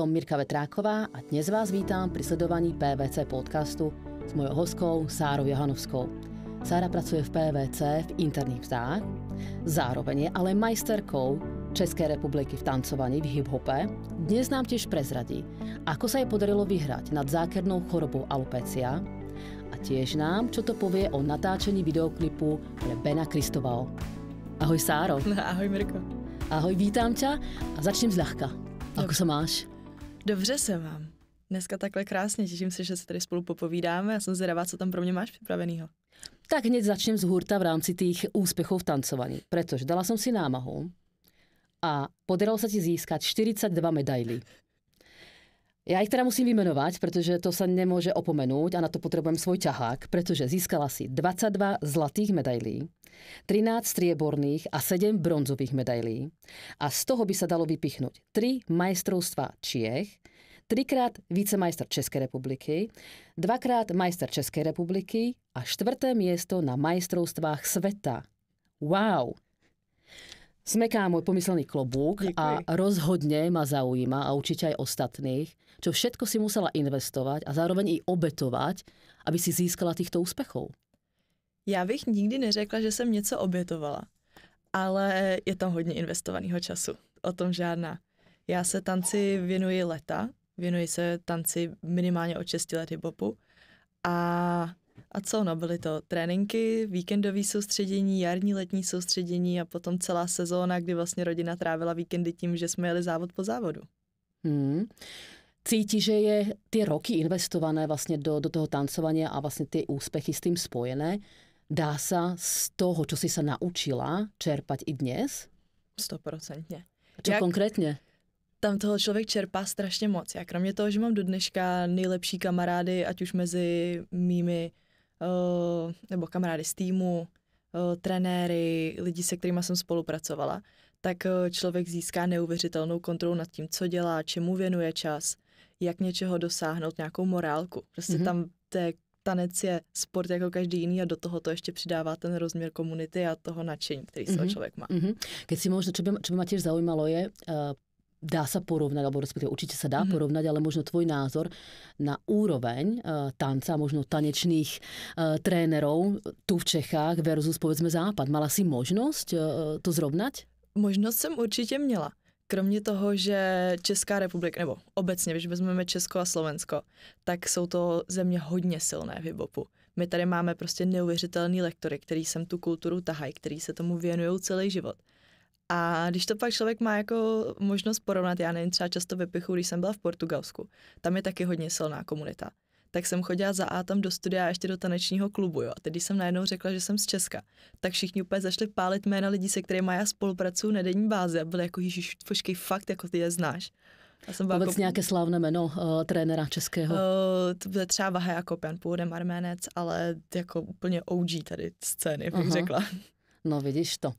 Som Mirka Vetráková a dnes vás vítám pri sledovaní PVC podcastu s mojou hostkou Sárou Johanovskou. Sára pracuje v PVC v interných vzách, zároveň je ale majsterkou Českej republiky v tancovaní v hiphope. Dnes nám tiež prezradí, ako sa jej podarilo vyhrať nad zákernou chorobou alopecia a tiež nám, čo to povie o natáčení videoklipu pre Bena Kristoval. Ahoj Sáro. Ahoj Mirko. Ahoj, vítám ťa a začnem zľahka. Ako sa máš? Dobře se vám. Dneska takhle krásně, těším se, že se tady spolu popovídáme. Já jsem zvědavá, co tam pro mě máš připraveného. Tak hned začnem z hurta v rámci těch úspěchů v tancovaní, Protože dala som si námahu a podarilo sa ti získať 42 medailí. Já ich teda musím vymenovať, protože to sa nemôže opomenúť a na to potrebujem svoj ťahák, pretože získala si 22 zlatých medailí, 13 strieborných a 7 bronzových medailí a z toho by sa dalo vypichnúť 3 majstrovstva Čiech, trikrát vicemajster České republiky, dvakrát majster České republiky a čtvrté miesto na majstrovstvách sveta. Wow! Smeká můj pomyslný klobouk Děkuji. a rozhodně ma zaujíma a určitě aj ostatných, čo všetko si musela investovať a zároveň i obetovať, aby si získala týchto úspechov. Já bych nikdy neřekla, že jsem něco obětovala, ale je tam hodně investovaného času. O tom žádná. Já se tanci věnuji leta, věnuji se tanci minimálně od 6 let hiphopu a a co, no byly to tréninky, víkendové soustředění, jarní, letní soustředění a potom celá sezóna, kdy vlastně rodina trávila víkendy tím, že jsme jeli závod po závodu. Hmm. Cítí, že je ty roky investované vlastně do, do toho tancovania a vlastně ty úspechy s tým spojené, dá se z toho, co si se naučila, čerpat i dnes? Stoprocentně. Čo Co konkrétně? tam toho člověk čerpá strašně moc. Já kromě toho, že mám do dneška nejlepší kamarády, ať už mezi mými, uh, nebo kamarády z týmu, uh, trenéry, lidi, se kterými jsem spolupracovala, tak uh, člověk získá neuvěřitelnou kontrolu nad tím, co dělá, čemu věnuje čas jak něčeho dosáhnout, nějakou morálku. Prostě mm-hmm. tam té tanec je sport jako každý jiný a do toho to ještě přidává ten rozměr komunity a toho nadšení, který z mm-hmm. člověk má. Mm-hmm. Keď si možná, čo by, čo by ma tiež zaujímalo je, uh, dá se porovnat, alebo respektíve určitě se dá mm-hmm. porovnat, ale možno tvoj názor na úroveň uh, tanca, možno tanečných uh, eh, trénerů tu v Čechách versus povedzme Západ. Mala si možnost uh, to zrovnať? Možnost jsem určitě měla kromě toho, že Česká republika, nebo obecně, když vezmeme Česko a Slovensko, tak jsou to země hodně silné v hibopu. My tady máme prostě neuvěřitelný lektory, který sem tu kulturu tahají, který se tomu věnují celý život. A když to pak člověk má jako možnost porovnat, já nevím, třeba často vypichu, když jsem byla v Portugalsku, tam je taky hodně silná komunita tak jsem chodila za tam do studia a ještě do tanečního klubu, jo. A tedy když jsem najednou řekla, že jsem z Česka, tak všichni úplně zašli pálit jména lidí, se kterými já spolupracuju na denní bázi a byli jako, ježiš, počkej, fakt, jako ty je znáš. A jsem Vůbec jako... nějaké slavné jméno uh, trenéra českého? Uh, to bude třeba Vaha Jakopian, původem arménec, ale jako úplně OG tady scény, bych Aha. řekla. No vidíš to.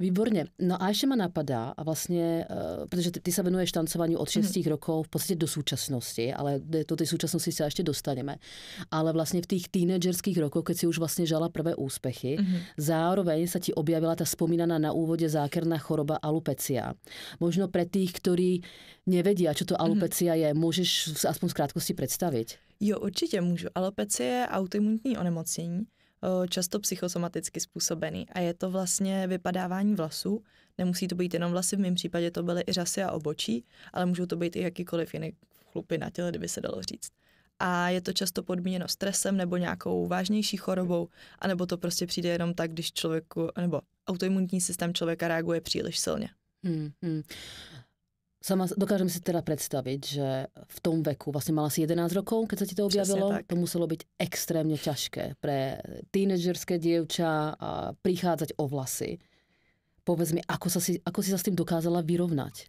Výborně. No a ještě mě napadá, a vlastně, uh, protože ty, ty se venuješ tancování od 6 mm. rokov v podstatě do současnosti, ale do té současnosti se ještě dostaneme. Ale vlastně v těch teenagerských rokoch, když si už vlastně žala prvé úspěchy, mm. zároveň se ti objavila ta vzpomínaná na úvodě zákerná choroba alupecia. Možno pro těch, kteří nevedí, co to mhm. alupecia mm. je, můžeš aspoň z krátkosti představit? Jo, určitě můžu. Alopecie je autoimunitní onemocnění, Eh, často psychosomaticky způsobený a je to vlastně vypadávání vlasů. Nemusí to být jenom vlasy, v mém případě to byly i řasy a obočí, ale můžou to být i jakýkoliv jiný chlupy na těle, kdyby se dalo říct. A je to často podmíněno stresem nebo nějakou vážnější chorobou, anebo to prostě přijde jenom tak, když člověku, nebo autoimunitní systém člověka reaguje příliš silně. Hmm, hmm. Sama dokážem si teda představit, že v tom veku, vlastně mala si 11 rokov, keď se ti to objavilo, to muselo být extrémně ťažké pre tínedžerské dievča a prichádzať o vlasy. Povedz mi, ako, sa si, ako si sa s tým dokázala vyrovnať?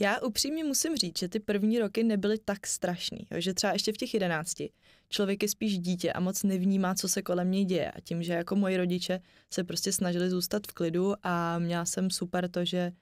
Já upřímně musím říct, že ty první roky nebyly tak strašný, jo, že třeba ještě v těch jedenácti člověk je spíš dítě a moc nevnímá, co se kolem něj děje. A tím, že jako moji rodiče se prostě snažili zůstat v klidu a měla jsem super to, že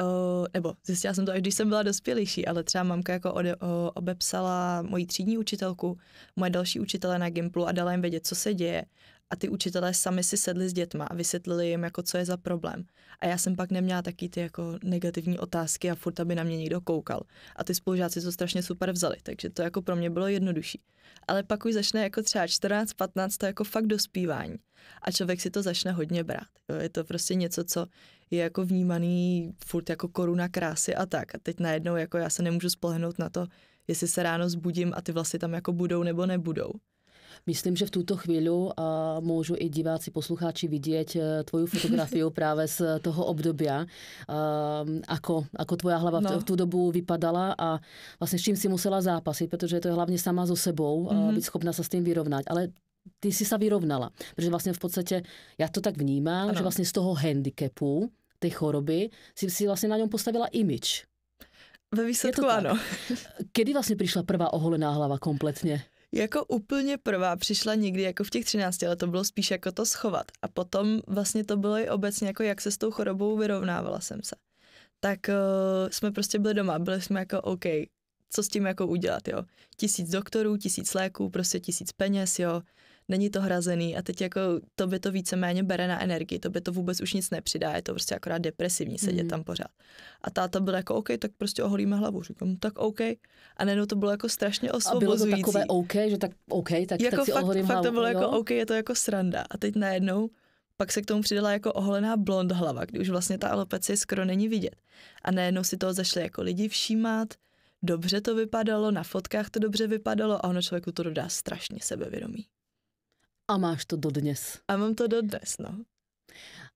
o, eh, nebo zjistila jsem to, až když jsem byla dospělejší, ale třeba mamka jako ode, o, eh, obepsala moji třídní učitelku, moje další učitele na Gimplu a dala jim vědět, co se děje. A ty učitelé sami si sedli s dětma a vysvětlili jim, jako co je za problém. A já jsem pak neměla taky ty jako negativní otázky a furt, aby na mě někdo koukal. A ty spolužáci to strašně super vzali, takže to jako pro mě bylo jednodušší. Ale pak už začne jako třeba 14-15 to jako fakt dospívání. A člověk si to začne hodně brát. Jo? Je to prostě něco, co je jako vnímaný furt jako koruna krásy a tak. A teď najednou jako já se nemůžu spolehnout na to, jestli se ráno zbudím a ty vlasy tam jako budou nebo nebudou. Myslím, že v tuto chvíli uh, můžu i diváci, posluchači vidět uh, tvoju fotografii právě z toho období, uh, eh, ako, ako tvoja hlava no. v, tu dobu vypadala a vlastně s čím si musela zápasit, protože to je hlavně sama so sebou, mm-hmm. být schopná se s tím vyrovnat. Ale ty si se vyrovnala, protože vlastně v podstatě, já to tak vnímám, ano. že vlastně z toho handicapu, ty choroby, si, si vlastně na něm postavila image. Ve výsledku ano. Kdy vlastně přišla prvá oholená hlava kompletně? Jako úplně prvá přišla někdy jako v těch 13, ale to bylo spíš jako to schovat. A potom vlastně to bylo i obecně jako jak se s tou chorobou vyrovnávala jsem se. Tak uh, jsme prostě byli doma, byli jsme jako OK, co s tím jako udělat, jo. Tisíc doktorů, tisíc léků, prostě tisíc peněz, jo není to hrazený a teď jako to by to víceméně bere na energii, to by to vůbec už nic nepřidá, je to prostě akorát depresivní sedět mm. tam pořád. A táta byl jako OK, tak prostě oholíme hlavu. Říkám, tak OK. A najednou to bylo jako strašně osvobozující. A bylo to takové OK, že tak OK, tak, jako tak si fakt, fakt hlavu, to bylo jo? jako OK, je to jako sranda. A teď najednou pak se k tomu přidala jako oholená blond hlava, kdy už vlastně ta alopecie skoro není vidět. A najednou si toho zašli jako lidi všímat, dobře to vypadalo, na fotkách to dobře vypadalo a ono člověku to dodá strašně sebevědomí. A máš to dodnes. A mám to dodnes, no.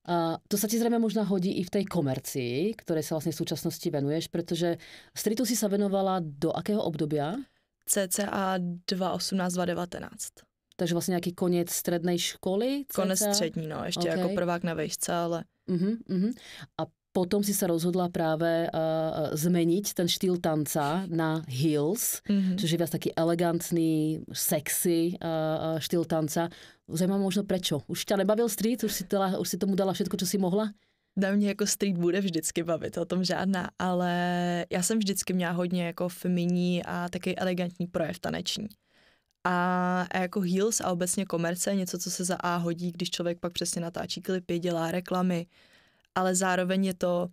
Uh, to sa ti zrejme možná hodí i v tej komercii, ktorej sa vlastne v súčasnosti venuješ, pretože streetu si sa venovala do akého obdobia? CCA 2018-2019. Takže vlastně nějaký konec střední školy? Konec střední, no, ještě jako okay. jako prvák na vejšce, ale... Uh-huh, uh-huh. A potom si se rozhodla právě uh, změnit ten štýl tanca na heels, mm-hmm. což je viac taký elegantný, sexy uh, eh, štýl eh, tanca. Zajímá možno prečo. Už tě nebavil street? Už si, tela, už si tomu dala všetko, co si mohla? na mě jako street bude vždycky bavit, o tom žádná, ale já jsem vždycky měla hodně jako feminní a taky elegantní projev taneční. A, a jako heels a obecně komerce něco, co se za A hodí, když člověk pak přesně natáčí klipy, dělá reklamy, ale zároveň je to,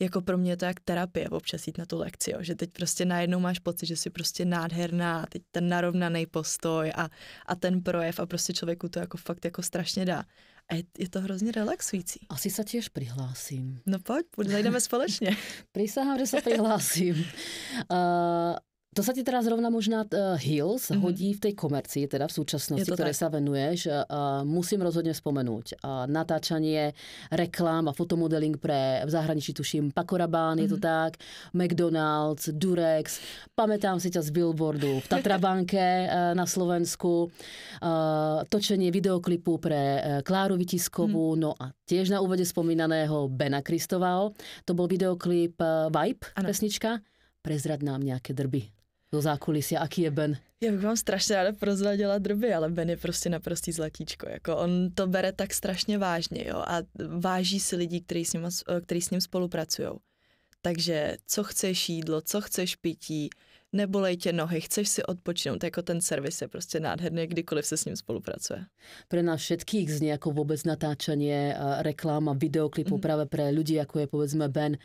jako pro mě je to jak terapie občas jít na tu lekci, jo, že teď prostě najednou máš pocit, že jsi prostě nádherná, teď ten narovnaný postoj a, a ten projev a prostě člověku to jako fakt jako strašně dá. A je, je to hrozně relaxující. Asi se těž přihlásím. No pojď, zajdeme společně. Přísahám, že se přihlásím. Uh, To se ti teda zrovna možná uh, Hills mm-hmm. hodí v té komerci, teda v současnosti, které se venuješ. Uh, musím rozhodně vzpomenout. Uh, natáčení reklam a fotomodeling pre v zahraničí tuším Pakorabán, mm-hmm. je to mhm. tak, McDonald's, Durex. Pamätám si tě z billboardu v Tatrabanke uh, na Slovensku. Uh, točení videoklipu pre uh, Kláru Vitiskovu, mm-hmm. no a těž na úvodě vzpomínaného Bena Kristoval. To byl videoklip uh, Vibe, ano. pesnička. Prezrad nám nějaké drby do zákulisí, jaký je Ben? Já bych vám strašně ráda prozradila drby, ale Ben je prostě naprostý zlatíčko. Jako on to bere tak strašně vážně jo? a váží si lidí, kteří s, ním, s ním spolupracují. Takže co chceš jídlo, co chceš pití, nebolej tě nohy, chceš si odpočinout, jako ten servis je prostě nádherný, kdykoliv se s ním spolupracuje. Pro nás všetkých zní jako vůbec natáčení reklama, videoklipu, mm. právě pro lidi, jako je povedzme Ben,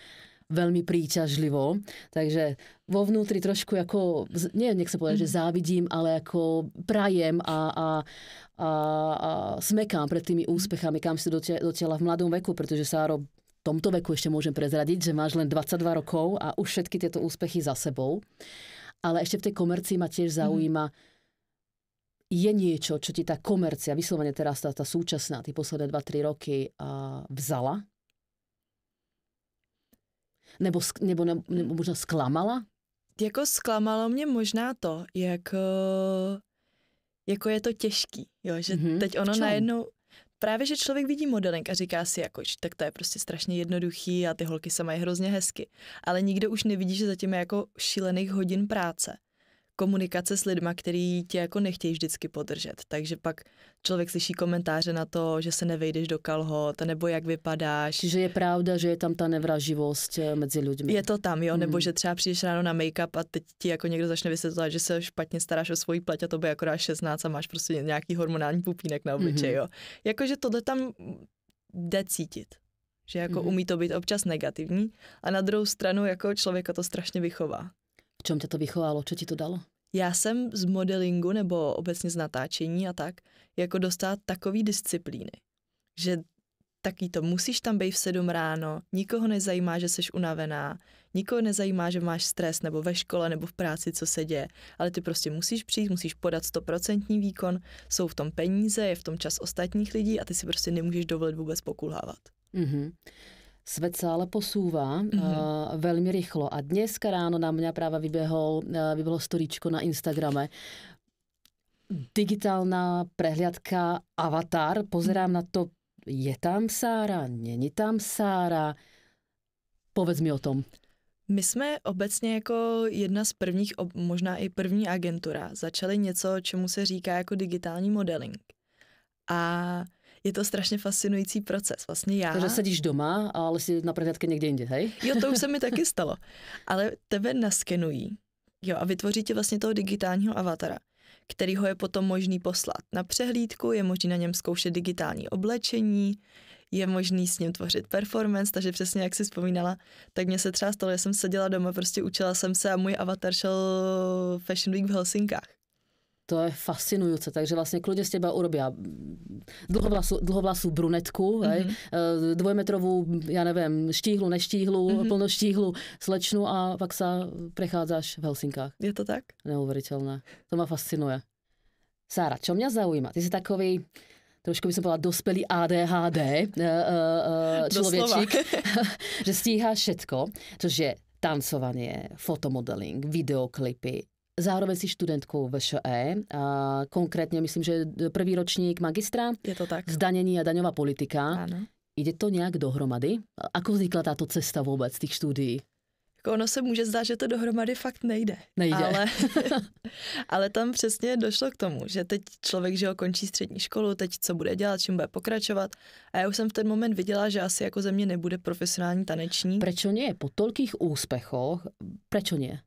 velmi príťažlivo, takže vo vnútri trošku jako, nie nech se povedať, že mm. závidím, ale jako prajem a, a, a, a smekám před tými úspechami, kam si dotiahla v mladom veku, protože Sáro, v tomto veku ještě můžem prezradit, že máš len 22 rokov a už všetky tyto úspechy za sebou. Ale ještě v té komerci ma tiež mm. zaujíma, mm. je něco, co ti ta komercia, vysloveně teraz ta, ta ty posledné 2-3 roky a vzala? Nebo, nebo, nebo, možná zklamala? Jako zklamalo mě možná to, jak eh, jako je to těžký, jo, že mm-hmm. teď ono najednou, právě že člověk vidí modeling a říká si jako, tak to je prostě strašně jednoduchý a ty holky se mají hrozně hezky, ale nikdo už nevidí, že zatím je jako šílených hodin práce komunikace s lidma, který tě jako nechtějí vždycky podržet. Takže pak člověk slyší komentáře na to, že se nevejdeš do kalhot, nebo jak vypadáš. Že je pravda, že je tam ta nevraživost eh, mezi lidmi. Je to tam, jo, mm. nebo mhm. že třeba přijdeš ráno na make-up a teď ti jako někdo začne vysvětlovat, že se špatně staráš o svoji pleť a to by akorát 16 a máš prostě nějaký hormonální pupínek na obličeji, mm-hmm. jo. Jakože tohle tam jde cítit že jako mm-hmm. umí to být občas negativní a na druhou stranu jako člověka to strašně vychová. V čem tě to vychovalo? Co ti to dalo? Já jsem z modelingu nebo obecně z natáčení a tak, jako dostat takový disciplíny, že taky to musíš tam být v sedm ráno, nikoho nezajímá, že jsi unavená, nikoho nezajímá, že máš stres nebo ve škole nebo v práci, co se děje, ale ty prostě musíš přijít, musíš podat stoprocentní výkon, jsou v tom peníze, je v tom čas ostatních lidí a ty si prostě nemůžeš dovolit vůbec pokulhávat. Mm-hmm svet sa ale posúva mm-hmm. uh, eh, veľmi rýchlo. A dneska ráno na mňa práve vybehol, uh, eh, vybehlo storíčko na Instagrame. Digitálna prehliadka Avatar. Pozerám na to, je tam Sára, není tam Sára. Povedz mi o tom. My jsme obecně jako jedna z prvních, možná i první agentura, začali něco, čemu se říká jako digitální modeling. A je to strašně fascinující proces. Vlastně já... Takže sedíš doma, ale si na prohlídce někde jinde, hej? Jo, to už se mi taky stalo. Ale tebe naskenují jo, a vytvoří ti vlastně toho digitálního avatara který ho je potom možný poslat na přehlídku, je možný na něm zkoušet digitální oblečení, je možný s ním tvořit performance, takže přesně jak si vzpomínala, tak mě se třeba stalo, já jsem seděla doma, prostě učila jsem se a můj avatar šel Fashion Week v Helsinkách to je fascinující, takže vlastně klidně z těba urobí mm, dlhovlasu, dlhovlasu brunetku, mm-hmm. dvojmetrovou, já nevím, štíhlu, neštíhlu, mm-hmm. štíhlu, slečnu a pak se prechádzáš v Helsinkách. Je to tak? Neuvěřitelné. To mě fascinuje. Sára, čo mě zaujíma? Ty jsi takový, trošku bych povedala dospělý ADHD eh, eh, člověčík, že stíháš všetko, což je tancovanie, fotomodeling, videoklipy, Zároveň si študentkou VŠE, a konkrétně myslím, že prvý ročník magistra. Je to tak. Zdanění a daňová politika. Ano. Jde to nějak dohromady? Ako vznikla tato cesta vůbec těch studií? Jako ono se může zdát, že to dohromady fakt nejde. Nejde. Ale, ale tam přesně došlo k tomu, že teď člověk, že ho končí střední školu, teď co bude dělat, čím bude pokračovat. A já už jsem v ten moment viděla, že asi jako ze mě nebude profesionální taneční. Proč ne? Po tolkých úspěchoch, proč ne?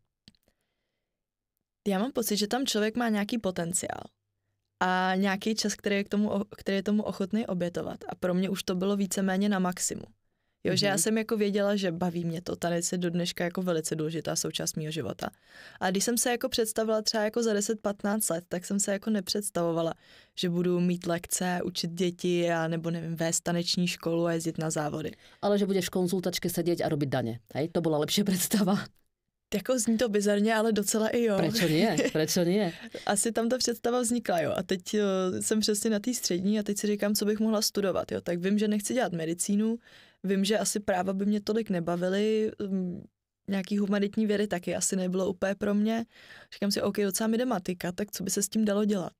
Já mám pocit, že tam člověk má nějaký potenciál a nějaký čas, který je, k tomu, který je tomu ochotný obětovat. A pro mě už to bylo víceméně na maximum, Jo, mm-hmm. že já mhm. jsem jako věděla, že baví mě to, tanec se do dneška jako velice důležitá součást mého života. A když jsem se jako představila třeba jako za 10-15 let, tak jsem se jako nepředstavovala, že budu mít lekce, učit děti a nebo nevím, vést taneční školu a jezdit na závody. Ale že budeš konzultačky sedět a robit daně, hej? To byla lepší představa. Jako zní to bizarně, ale docela i jo. Proč nie? Proč nie? Asi tam ta představa vznikla, jo. A teď jo, eh, jsem přesně na té střední a teď si říkám, co bych mohla studovat, jo. Tak vím, že nechci dělat medicínu, vím, že asi práva by mě tolik nebavily, mm, nějaký humanitní vědy taky asi nebylo úplně pro mě. Říkám si, OK, docela mi jde matika, tak co by se s tím dalo dělat?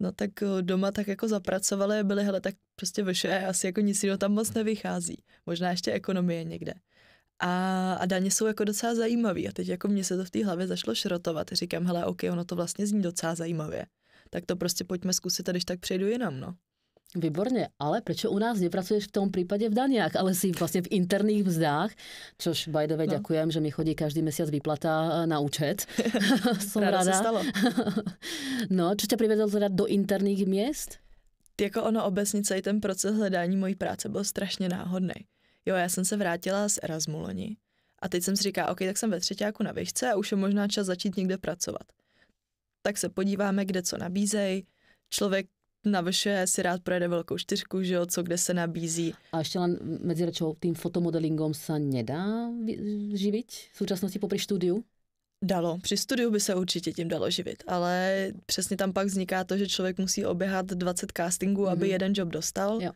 No tak eh, doma tak jako zapracovali, byli, hele, tak prostě vše, asi jako nic jiného tam moc nevychází. Možná ještě ekonomie někde. A, a daně jsou jako docela zajímavý. A teď jako mě se to v té hlavě zašlo šrotovat. Říkám, hele, ok, ono to vlastně zní docela zajímavě. Tak to prostě pojďme zkusit, a když tak přejdu jinam, no. Výborně, ale proč u nás nepracuješ v tom případě v daniach, ale si vlastně v interných mzdách, což by the way, no. děkujem, že mi chodí každý měsíc výplata eh, na účet. Som ráda. ráda. Se stalo. no, co tě přivedlo teda do interních měst? Jako ono obecně celý ten proces hledání mojí práce byl strašně náhodný jo, já jsem se vrátila z Erasmu loni a teď jsem si říká, OK, tak jsem ve třetíku na výšce a už je možná čas začít někde pracovat. Tak se podíváme, kde co nabízejí. Člověk na vše si rád projede velkou čtyřku, že jo, co kde se nabízí. A ještě len mezi rečou, tým fotomodelingom se nedá živit v současnosti popri studiu? Dalo. Při studiu by se určitě tím dalo živit, ale přesně tam pak vzniká to, že člověk musí oběhat 20 castingů, mm-hmm. aby mhm. jeden job dostal. Jo.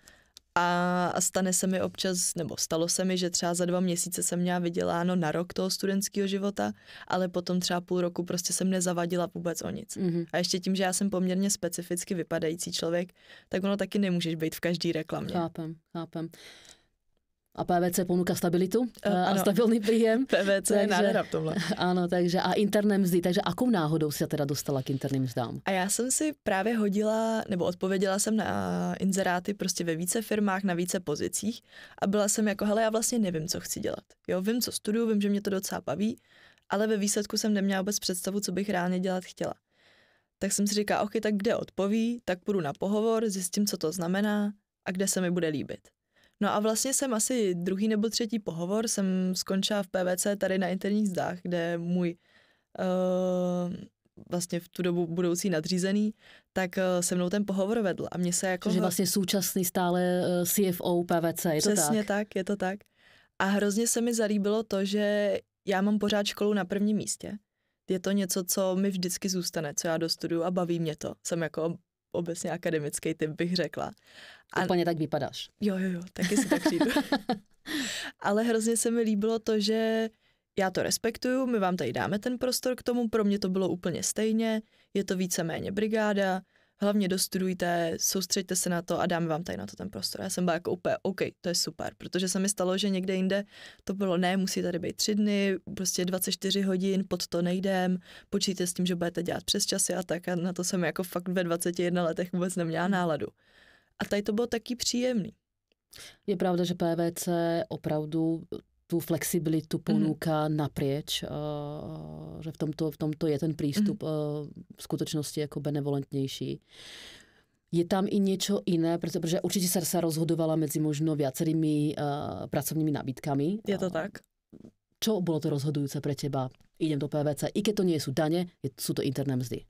A stane se mi občas, nebo stalo se mi, že třeba za dva měsíce jsem měla vyděláno na rok toho studentského života, ale potom třeba půl roku prostě jsem nezavadila vůbec o nic. Mm-hmm. A ještě tím, že já jsem poměrně specificky vypadající člověk, tak ono taky nemůžeš být v každý reklamě. Chápem, chápem. A PVC ponuka stabilitu uh, a eh, stabilní příjem. PVC je nádhera v tomhle. Ano, takže a interné mzdy. Takže akou náhodou se teda dostala k interným mzdám? A já jsem si právě hodila, nebo odpověděla jsem na inzeráty prostě ve více firmách, na více pozicích a byla jsem jako, hele, já vlastně nevím, co chci dělat. Jo, vím, co studuju, vím, že mě to docela baví, ale ve výsledku jsem neměla vůbec představu, co bych reálně dělat chtěla. Tak jsem si říkala, ok, tak kde odpoví, tak půjdu na pohovor, zjistím, co to znamená a kde se mi bude líbit. No a vlastně jsem asi druhý nebo třetí pohovor, jsem skončila v PVC tady na interních zdách, kde můj uh, vlastně v tu dobu budoucí nadřízený, tak eh, se mnou ten pohovor vedl a mě se jako... Že vlastně současný stále eh, CFO PVC, je to Přesně tak? tak, je to tak. A hrozně se mi zalíbilo to, že já mám pořád školu na prvním místě. Je to něco, co mi vždycky zůstane, co já dostuduju a baví mě to. Jsem jako obecně akademický typ, bych řekla. A... Úplně tak vypadáš. Jo, jo, jo, taky si tak přijdu. Ale hrozně se mi líbilo to, že já to respektuju, my vám tady dáme ten prostor k tomu, pro mě to bylo úplně stejně, je to víceméně brigáda, hlavně dostudujte, soustřeďte se na to a dáme vám tady na to ten prostor. Já jsem byla jako úplně, OK, to je super, protože se mi stalo, že někde jinde to bylo, ne, musí tady být tři dny, prostě 24 hodin, pod to nejdem, počítejte s tím, že budete dělat přes časy a tak a na to jsem jako fakt ve 21 letech vůbec neměla náladu. A tady to bylo taky příjemný. Je pravda, že PVC opravdu tu flexibilitu mhm. ponúka mm. hmm napřeč, eh, že v tomto, v tomto je ten přístup mm. hmm v skutečnosti jako benevolentnější. Je tam i něco jiné, protože určitě se, se rozhodovala mezi možno viacerými uh, pracovními nabídkami. Je to tak? Co bylo to rozhodující pro těba? Idem do PVC, i když to nejsou daně, jsou to interné mzdy.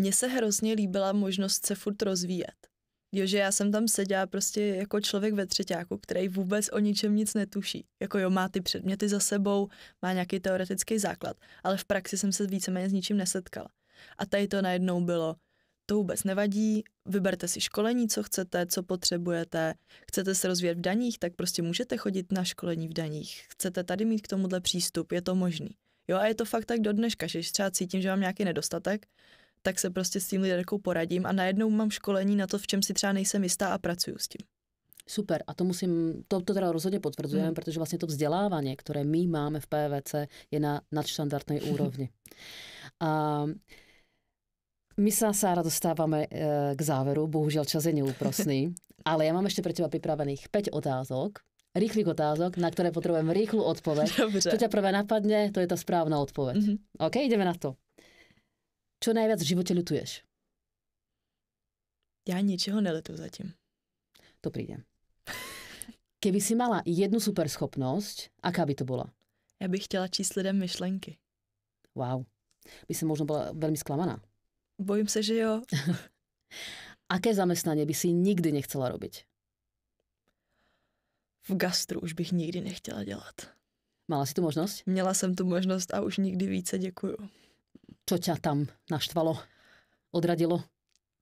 Mně se hrozně líbila možnost se furt rozvíjet. Jo, že já jsem tam seděla prostě jako člověk ve třetíku, který vůbec o ničem nic netuší. Jako jo, má ty předměty za sebou, má nějaký teoretický základ, ale v praxi jsem se víceméně s ničím nesetkala. A tady to najednou bylo, to vůbec nevadí, vyberte si školení, co chcete, co potřebujete, chcete se rozvíjet v daních, tak prostě můžete chodit na školení v daních, chcete tady mít k tomuhle přístup, je to možný. Jo a je to fakt tak do dneška, že třeba cítím, že mám nějaký nedostatek, tak se prostě s tím liderkou poradím a najednou mám školení na to, v čem si třeba nejsem jistá a pracuju s tím. Super, a to musím, to, to teda rozhodně potvrzujeme, mm. protože vlastně to vzdělávání, které my máme v PVC, je na nadštandardné úrovni. A my se, Sára, dostáváme eh, k závěru, bohužel čas je neúprosný, ale já mám ještě pro teba připravených pět otázok, rychlých otázok, na které potřebujeme rychlou odpověď. Dobře. To tě prvé napadne, to je ta správná odpověď. Mm-hmm. OK, jdeme na to. Čo najviac v živote ľutuješ? Ja ničeho neletu zatím. To príde. Keby si mala jednu superschopnosť, aká by to bola? Já bych chtěla číst lidem myšlenky. Wow. By se možno byla velmi zklamaná. Bojím se, že jo. Aké zaměstnání by si nikdy nechcela robiť? V gastru už bych nikdy nechtěla dělat. Mala si tu možnost? Měla jsem tu možnost a už nikdy více děkuju. Čo ťa tam naštvalo, odradilo?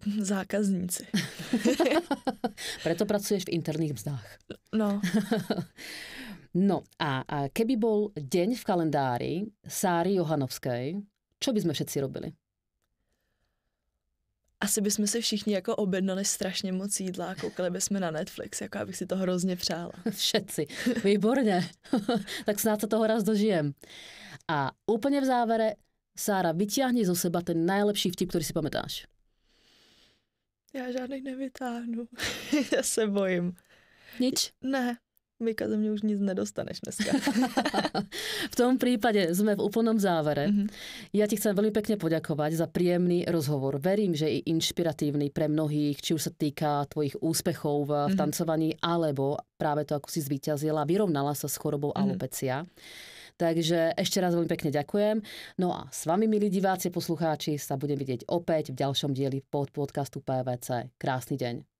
Zákazníci. Preto pracuješ v interných mzdách. No. no a, a keby bol deň v kalendári Sáry Johanovskej, čo by sme všetci robili? asi bychom se všichni jako objednali strašně moc jídla a koukali bychom na Netflix, jako abych si to hrozně přála. Všetci, výborně. tak snad se toho raz dožijem. A úplně v závere, Sára, vyťahni zo seba ten nejlepší vtip, který si pamatáš. Já žádný nevytáhnu. Já se bojím. Nič? Ne. Mika, ze mě už nic nedostaneš dneska. v tom případě jsme v úplnom závere. Mm-hmm. Já ti chcem velmi pekne poděkovat za příjemný rozhovor. Verím, že i inspirativní pre mnohých, či už se týká tvojich úspěchů v mm-hmm. tancovaní, alebo právě to, jak si zvítězila, vyrovnala se s chorobou mm-hmm. alopecia. Takže ešte raz veľmi pekne ďakujem. No a s vami, milí diváci, poslucháči, sa budem vidieť opäť v ďalšom dieli pod podcastu PVC. Krásny deň.